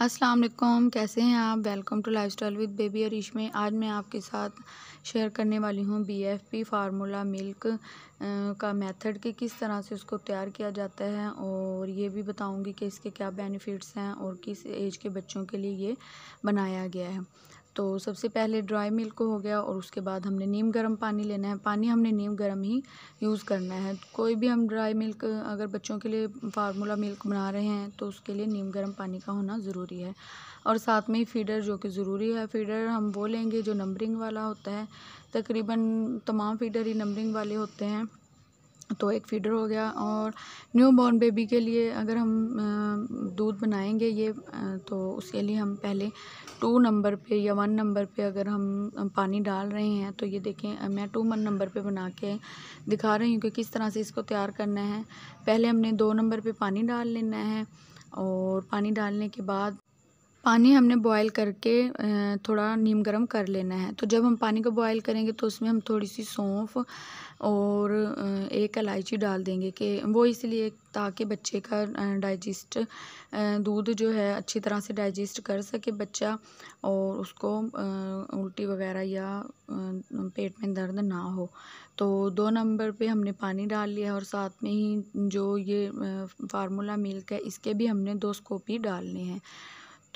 अस्सलाम वालेकुम कैसे हैं आप welcome to lifestyle with baby Arish में आज मैं आपके साथ शेयर करने वाली हूँ बीएफपी फार्मूला मिल्क का मेथड कि किस तरह से उसको तैयार किया जाता है और ये भी बताऊँगी कि इसके क्या बेनिफिट्स हैं और किस एज के बच्चों के लिए ये बनाया गया है तो सबसे पहले ड्राई मिल्क हो गया और उसके बाद हमने नीम गर्म पानी लेना है पानी हमने नीम गर्म ही यूज़ करना है कोई भी हम ड्राई मिल्क अगर बच्चों के लिए फार्मूला मिल्क बना रहे हैं तो उसके लिए नीम गर्म पानी का होना ज़रूरी है और साथ में ही फीडर जो कि ज़रूरी है फीडर हम वो लेंगे जो नंबरिंग वाला होता है तकरीबन तमाम फीडर ही नंबरिंग वाले होते हैं तो एक फीडर हो गया और न्यू बॉर्न बेबी के लिए अगर हम दूध बनाएंगे ये तो उसके लिए हम पहले टू नंबर पे या वन नंबर पे अगर हम पानी डाल रहे हैं तो ये देखें मैं टू वन नंबर पे बना के दिखा रही हूँ कि किस तरह से इसको तैयार करना है पहले हमने दो नंबर पे पानी डाल लेना है और पानी डालने के बाद पानी हमने बॉयल करके थोड़ा नीम गर्म कर लेना है तो जब हम पानी को बॉयल करेंगे तो उसमें हम थोड़ी सी सौंफ और एक इलायची डाल देंगे कि वो इसलिए ताकि बच्चे का डाइजेस्ट दूध जो है अच्छी तरह से डाइजेस्ट कर सके बच्चा और उसको उल्टी वगैरह या पेट में दर्द ना हो तो दो नंबर पे हमने पानी डाल लिया और साथ में ही जो ये फार्मूला मिल्क है इसके भी हमने दो स्कोपी डालने हैं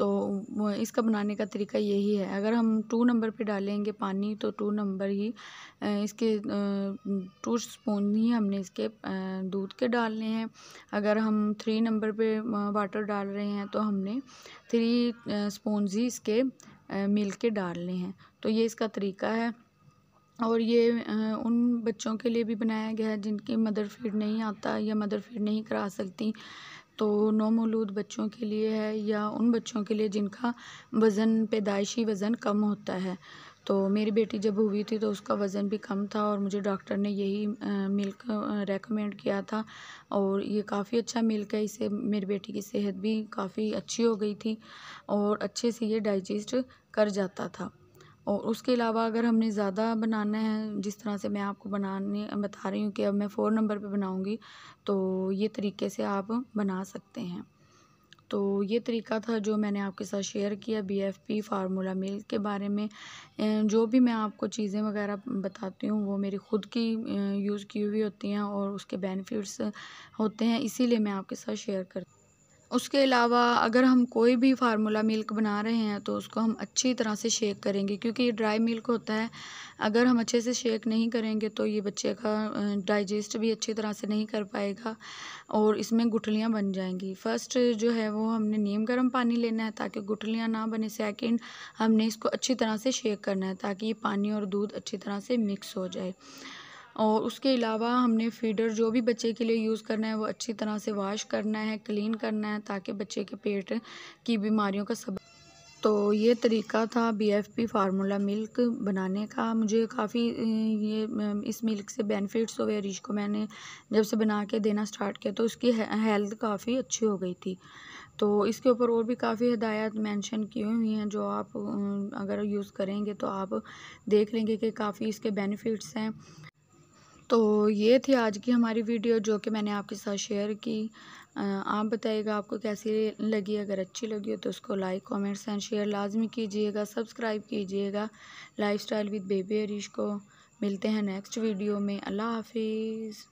तो इसका बनाने का तरीका यही है अगर हम टू नंबर पे डालेंगे पानी तो टू नंबर ही इसके टू स्पून ही हमने इसके दूध के डालने हैं अगर हम थ्री नंबर पे वाटर डाल रहे हैं तो हमने थ्री स्पून ही इसके मिल के डालने हैं तो ये इसका तरीका है और ये उन बच्चों के लिए भी बनाया गया है जिनकी मदर फीड नहीं आता या मदर फीड नहीं करा सकती तो नौमौलूद बच्चों के लिए है या उन बच्चों के लिए जिनका वज़न पैदाइशी वज़न कम होता है तो मेरी बेटी जब हुई थी तो उसका वज़न भी कम था और मुझे डॉक्टर ने यही मिल्क रेकमेंड किया था और ये काफ़ी अच्छा मिल्क है इससे मेरी बेटी की सेहत भी काफ़ी अच्छी हो गई थी और अच्छे से ये डाइजेस्ट कर जाता था और उसके अलावा अगर हमने ज़्यादा बनाना है जिस तरह से मैं आपको बनाने बता रही हूँ कि अब मैं फ़ोर नंबर पे बनाऊँगी तो ये तरीके से आप बना सकते हैं तो ये तरीका था जो मैंने आपके साथ शेयर किया B F P formula milk के बारे में जो भी मैं आपको चीज़ें वगैरह बताती हूँ वो मेरी ख़ुद की यूज़ की हुई होती हैं और उसके बेनिफिट्स होते हैं इसीलिए मैं आपके साथ शेयर करती उसके अलावा अगर हम कोई भी फार्मूला मिल्क बना रहे हैं तो उसको हम अच्छी तरह से शेक करेंगे क्योंकि ये ड्राई मिल्क होता है अगर हम अच्छे से शेक नहीं करेंगे तो ये बच्चे का डाइजेस्ट भी अच्छी तरह से नहीं कर पाएगा और इसमें गुठलियाँ बन जाएंगी फ़र्स्ट जो है वो हमने नीम गर्म पानी लेना है ताकि गुठलियाँ ना बने सेकेंड हमने इसको अच्छी तरह से शेक करना है ताकि ये पानी और दूध अच्छी तरह से मिक्स हो जाए और उसके अलावा हमने फीडर जो भी बच्चे के लिए यूज़ करना है वो अच्छी तरह से वाश करना है क्लीन करना है ताकि बच्चे के पेट की बीमारियों का सब तो ये तरीका था बीएफपी फार्मूला मिल्क बनाने का मुझे काफ़ी ये इस मिल्क से बेनिफिट्स हुए रिश को मैंने जब से बना के देना स्टार्ट किया तो उसकी हेल्थ काफ़ी अच्छी हो गई थी तो इसके ऊपर और भी काफ़ी हदायत मेंशन की हुई हैं जो आप अगर यूज़ करेंगे तो आप देख लेंगे कि काफ़ी इसके बेनिफिट्स हैं तो ये थी आज की हमारी वीडियो जो कि मैंने आपके साथ शेयर की आप बताइएगा आपको कैसी लगी अगर अच्छी लगी हो तो उसको लाइक कमेंट्स एंड शेयर लाजमी कीजिएगा सब्सक्राइब कीजिएगा lifestyle with baby Harish को मिलते हैं नेक्स्ट वीडियो में अल्लाह हाफिज़